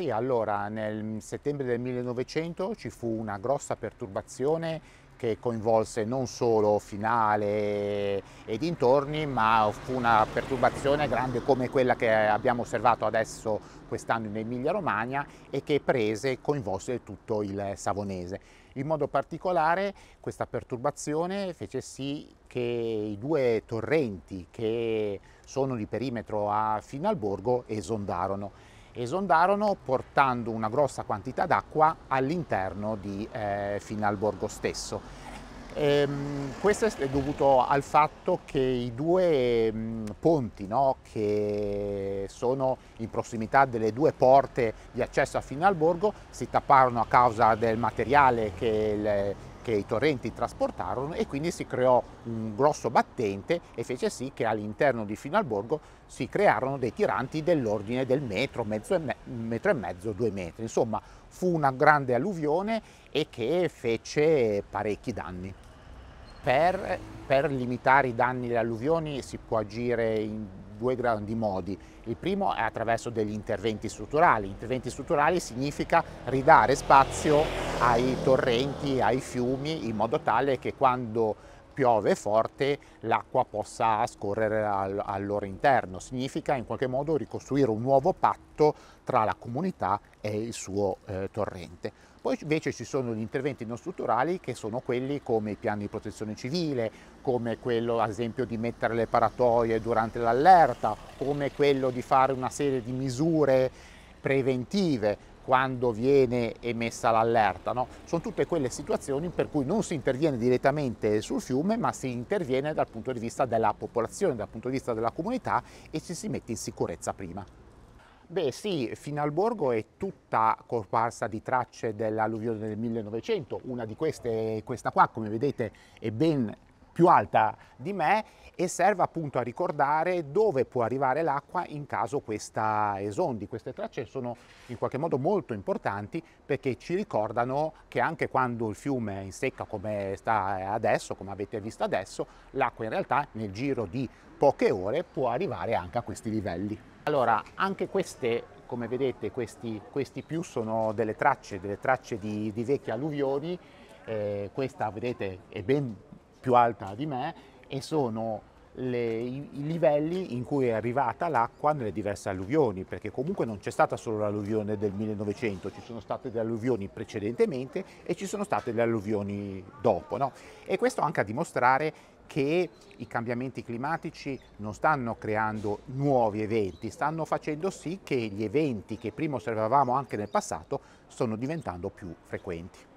Sì, allora nel settembre del 1900 ci fu una grossa perturbazione che coinvolse non solo Finale e dintorni, ma fu una perturbazione grande come quella che abbiamo osservato adesso quest'anno in Emilia-Romagna e che prese e coinvolse tutto il Savonese. In modo particolare questa perturbazione fece sì che i due torrenti che sono di perimetro a, fino al borgo esondarono esondarono portando una grossa quantità d'acqua all'interno di eh, Finalborgo stesso. Ehm, questo è dovuto al fatto che i due mh, mm, ponti no, che sono in prossimità delle due porte di accesso a Finalborgo si tapparono a causa del materiale che il, che i torrenti trasportarono e quindi si creò un grosso battente e fece sì che all'interno di Finalborgo si crearono dei tiranti dell'ordine del metro, mezzo e me metro e mezzo, due metri. Insomma, fu una grande alluvione e che fece parecchi danni. Per, per limitare i danni delle alluvioni si può agire in due grandi modi. Il primo è attraverso degli interventi strutturali. Interventi strutturali significa ridare spazio ai torrenti, ai fiumi, in modo tale che quando piove forte l'acqua possa scorrere al, al loro interno, significa in qualche modo ricostruire un nuovo patto tra la comunità e il suo eh, torrente. Poi invece ci sono gli interventi non strutturali che sono quelli come i piani di protezione civile, come quello ad esempio di mettere le paratoie durante l'allerta, come quello di fare una serie di misure preventive quando viene emessa l'allerta. No? Sono tutte quelle situazioni per cui non si interviene direttamente sul fiume, ma si interviene dal punto di vista della popolazione, dal punto di vista della comunità e ci si mette in sicurezza prima. Beh sì, Finalborgo è tutta comparsa di tracce dell'alluvione del 1900, una di queste è questa qua, come vedete è ben più alta di me e serve appunto a ricordare dove può arrivare l'acqua in caso questa esondi. Queste tracce sono in qualche modo molto importanti perché ci ricordano che anche quando il fiume è in secca come sta adesso, come avete visto adesso, l'acqua in realtà nel giro di poche ore può arrivare anche a questi livelli. Allora, anche queste, come vedete, questi, questi più sono delle tracce, delle tracce di, di vecchie alluvioni. Eh, questa, vedete, è ben più alta di me e sono le, i livelli in cui è arrivata l'acqua nelle diverse alluvioni, perché comunque non c'è stata solo l'alluvione del 1900, ci sono state delle alluvioni precedentemente e ci sono state le alluvioni dopo. No? E questo anche a dimostrare che i cambiamenti climatici non stanno creando nuovi eventi, stanno facendo sì che gli eventi che prima osservavamo anche nel passato sono diventando più frequenti.